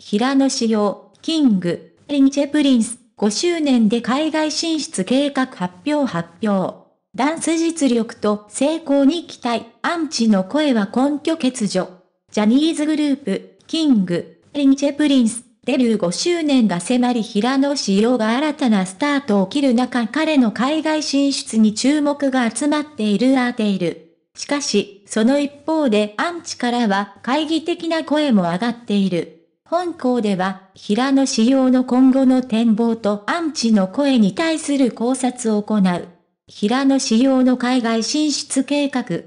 平野紫耀、キング、リンチェプリンス、5周年で海外進出計画発表発表。ダンス実力と成功に期待、アンチの声は根拠欠如。ジャニーズグループ、キング、リンチェプリンス、デビュー5周年が迫り平野紫耀が新たなスタートを切る中彼の海外進出に注目が集まっているアーテイル。しかし、その一方でアンチからは懐疑的な声も上がっている。本校では、平野仕様の今後の展望とアンチの声に対する考察を行う。平野仕様の海外進出計画。5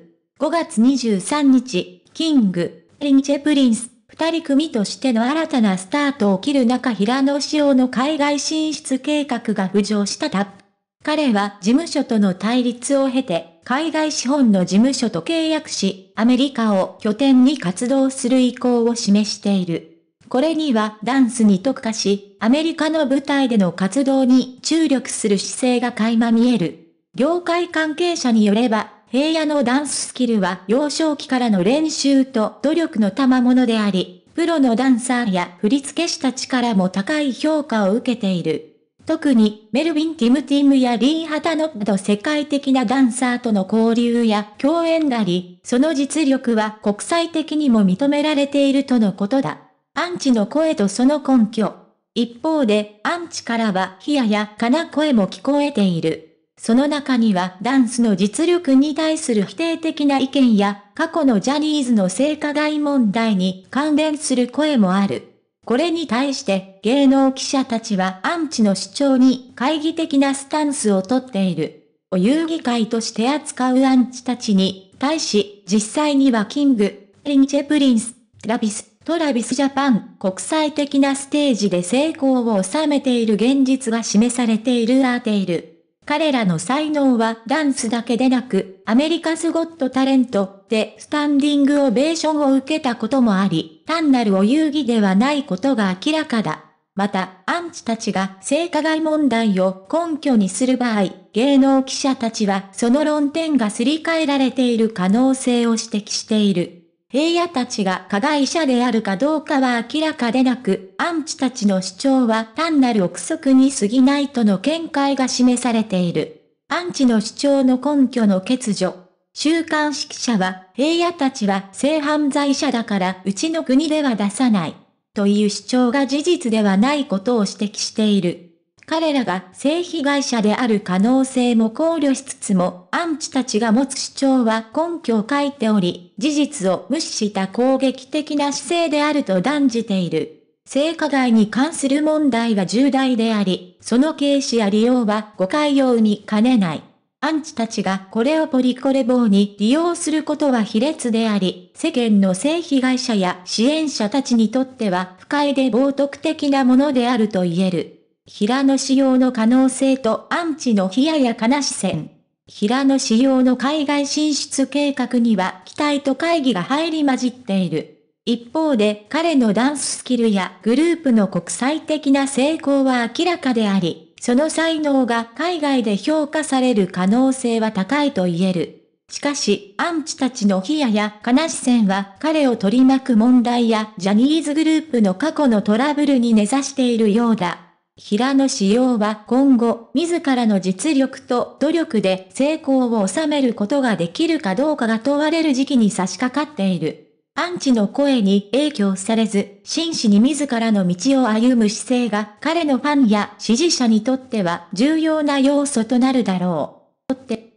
月23日、キング、リンチェプリンス、二人組としての新たなスタートを切る中平野仕様の海外進出計画が浮上したタップ。彼は事務所との対立を経て、海外資本の事務所と契約し、アメリカを拠点に活動する意向を示している。これにはダンスに特化し、アメリカの舞台での活動に注力する姿勢が垣間見える。業界関係者によれば、平野のダンススキルは幼少期からの練習と努力の賜物であり、プロのダンサーや振付師たちからも高い評価を受けている。特にメルヴィン・ティム・ティムやリー・ハタノッド世界的なダンサーとの交流や共演なり、その実力は国際的にも認められているとのことだ。アンチの声とその根拠。一方で、アンチからは冷ややかな声も聞こえている。その中にはダンスの実力に対する否定的な意見や、過去のジャニーズの性加害問題に関連する声もある。これに対して芸能記者たちはアンチの主張に懐疑的なスタンスをとっている。お遊戯会として扱うアンチたちに対し、実際にはキング、リンチェプリンス、ラビス、トラビスジャパン、国際的なステージで成功を収めている現実が示されているアーテイル。彼らの才能はダンスだけでなく、アメリカスゴットタレントでスタンディングオベーションを受けたこともあり、単なるお遊戯ではないことが明らかだ。また、アンチたちが性加害問題を根拠にする場合、芸能記者たちはその論点がすり替えられている可能性を指摘している。平野たちが加害者であるかどうかは明らかでなく、アンチたちの主張は単なる憶測に過ぎないとの見解が示されている。アンチの主張の根拠の欠如。週刊誌記者は、平野たちは性犯罪者だからうちの国では出さない。という主張が事実ではないことを指摘している。彼らが性被害者である可能性も考慮しつつも、アンチたちが持つ主張は根拠を書いており、事実を無視した攻撃的な姿勢であると断じている。性加害に関する問題は重大であり、その軽視や利用は誤解を生みかねない。アンチたちがこれをポリコレ棒に利用することは卑劣であり、世間の性被害者や支援者たちにとっては不快で冒涜的なものであると言える。平野仕様の可能性とアンチの冷やや悲し視線。平野仕様の海外進出計画には期待と会議が入り混じっている。一方で彼のダンススキルやグループの国際的な成功は明らかであり、その才能が海外で評価される可能性は高いと言える。しかし、アンチたちのヒヤや悲し線は彼を取り巻く問題やジャニーズグループの過去のトラブルに根ざしているようだ。平野紫耀は今後、自らの実力と努力で成功を収めることができるかどうかが問われる時期に差し掛かっている。アンチの声に影響されず、真摯に自らの道を歩む姿勢が彼のファンや支持者にとっては重要な要素となるだろう。って